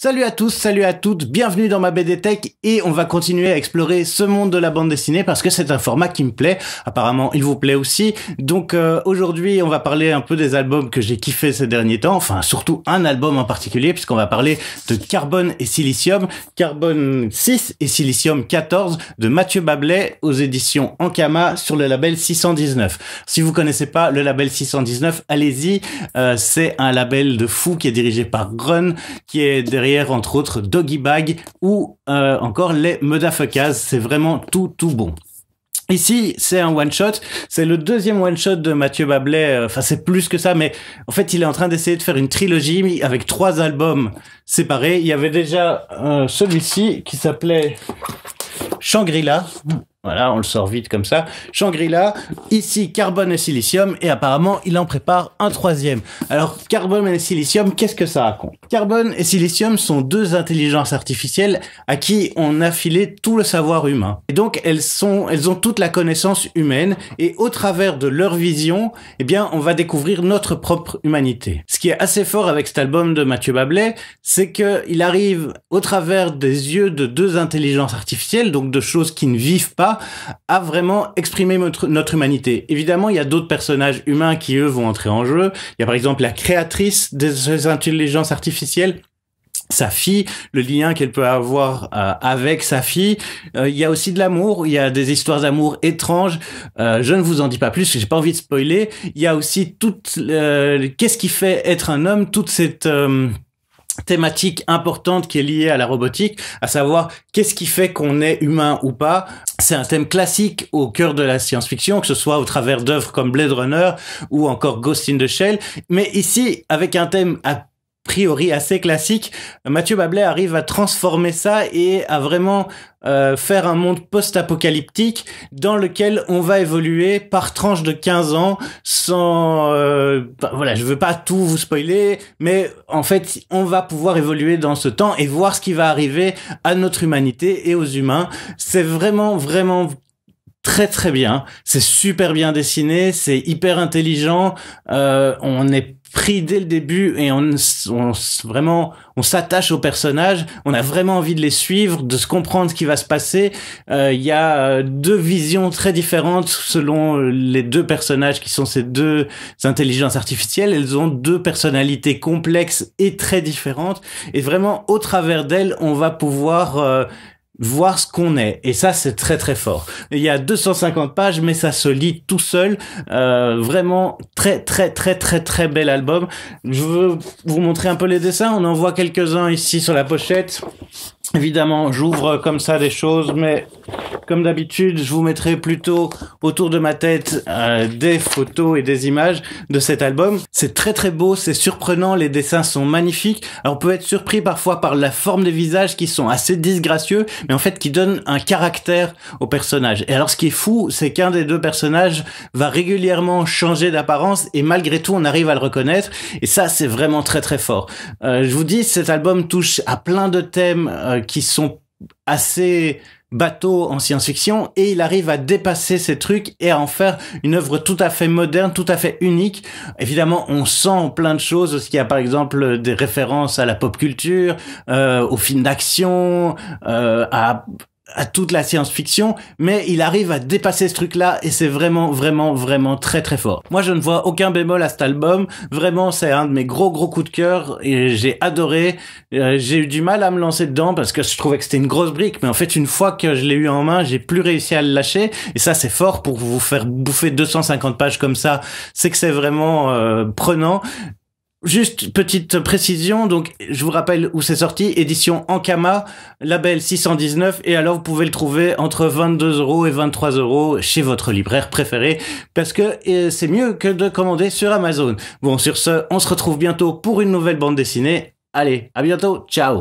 Salut à tous, salut à toutes, bienvenue dans ma BD Tech et on va continuer à explorer ce monde de la bande dessinée parce que c'est un format qui me plaît, apparemment il vous plaît aussi. Donc euh, aujourd'hui on va parler un peu des albums que j'ai kiffé ces derniers temps, enfin surtout un album en particulier puisqu'on va parler de Carbone et Silicium, Carbone 6 et Silicium 14 de Mathieu Bablet aux éditions Ankama sur le label 619. Si vous connaissez pas le label 619, allez-y, euh, c'est un label de fou qui est dirigé par Grun, qui est derrière entre autres, Doggy Bag ou euh, encore les Mudafuckas, C'est vraiment tout, tout bon. Ici, c'est un one-shot. C'est le deuxième one-shot de Mathieu Bablet. Euh, enfin, c'est plus que ça, mais en fait, il est en train d'essayer de faire une trilogie avec trois albums séparés. Il y avait déjà euh, celui-ci qui s'appelait Shangri-La. Voilà, on le sort vite comme ça. Shangri-La, ici carbone et silicium, et apparemment il en prépare un troisième. Alors carbone et silicium, qu'est-ce que ça raconte Carbone et silicium sont deux intelligences artificielles à qui on a filé tout le savoir humain. Et donc elles sont, elles ont toute la connaissance humaine, et au travers de leur vision, eh bien on va découvrir notre propre humanité. Ce qui est assez fort avec cet album de Mathieu Bablet, c'est qu'il arrive au travers des yeux de deux intelligences artificielles, donc de choses qui ne vivent pas à vraiment exprimer notre, humanité. Évidemment, il y a d'autres personnages humains qui, eux, vont entrer en jeu. Il y a par exemple la créatrice des intelligences artificielles sa fille, le lien qu'elle peut avoir euh, avec sa fille. Euh, il y a aussi de l'amour, il y a des histoires d'amour étranges. Euh, je ne vous en dis pas plus, j'ai pas envie de spoiler. Il y a aussi tout. qu'est-ce qui fait être un homme, toute cette thématique importante qui est liée à la robotique, à savoir qu'est-ce qui fait qu'on est humain ou pas. C'est un thème classique au cœur de la science-fiction, que ce soit au travers d'œuvres comme Blade Runner ou encore Ghost in the Shell. Mais ici, avec un thème à priori assez classique. Mathieu Babelet arrive à transformer ça et à vraiment euh, faire un monde post-apocalyptique dans lequel on va évoluer par tranche de 15 ans sans... Euh, bah, voilà, je veux pas tout vous spoiler, mais en fait, on va pouvoir évoluer dans ce temps et voir ce qui va arriver à notre humanité et aux humains. C'est vraiment, vraiment très très bien. C'est super bien dessiné, c'est hyper intelligent. Euh, on est pris dès le début et on, on vraiment on s'attache aux personnages. On a vraiment envie de les suivre, de se comprendre ce qui va se passer. Euh, il y a euh, deux visions très différentes selon euh, les deux personnages qui sont ces deux intelligences artificielles. Elles ont deux personnalités complexes et très différentes. Et vraiment au travers d'elles, on va pouvoir voir ce qu'on est. Et ça, c'est très très fort. Il y a 250 pages, mais ça se lit tout seul. Euh, vraiment très très très très très bel album. Je veux vous montrer un peu les dessins. On en voit quelques-uns ici sur la pochette. Évidemment, j'ouvre comme ça des choses, mais comme d'habitude, je vous mettrai plutôt autour de ma tête euh, des photos et des images de cet album. C'est très très beau, c'est surprenant, les dessins sont magnifiques. Alors, on peut être surpris parfois par la forme des visages qui sont assez disgracieux, mais en fait qui donnent un caractère au personnage. Et alors ce qui est fou, c'est qu'un des deux personnages va régulièrement changer d'apparence et malgré tout on arrive à le reconnaître. Et ça c'est vraiment très très fort. Euh, je vous dis, cet album touche à plein de thèmes euh, qui sont assez bateau en science-fiction et il arrive à dépasser ces trucs et à en faire une œuvre tout à fait moderne, tout à fait unique. Évidemment, on sent plein de choses, parce qu'il y a par exemple des références à la pop culture, euh, aux films d'action, euh, à à toute la science-fiction, mais il arrive à dépasser ce truc-là et c'est vraiment, vraiment, vraiment très, très fort. Moi, je ne vois aucun bémol à cet album. Vraiment, c'est un de mes gros, gros coups de cœur et j'ai adoré. Euh, j'ai eu du mal à me lancer dedans parce que je trouvais que c'était une grosse brique, mais en fait, une fois que je l'ai eu en main, j'ai plus réussi à le lâcher et ça, c'est fort pour vous faire bouffer 250 pages comme ça. C'est que c'est vraiment euh, prenant Juste petite précision, donc je vous rappelle où c'est sorti, édition Ankama, label 619, et alors vous pouvez le trouver entre 22 euros et 23 euros chez votre libraire préféré, parce que euh, c'est mieux que de commander sur Amazon. Bon, sur ce, on se retrouve bientôt pour une nouvelle bande dessinée. Allez, à bientôt, ciao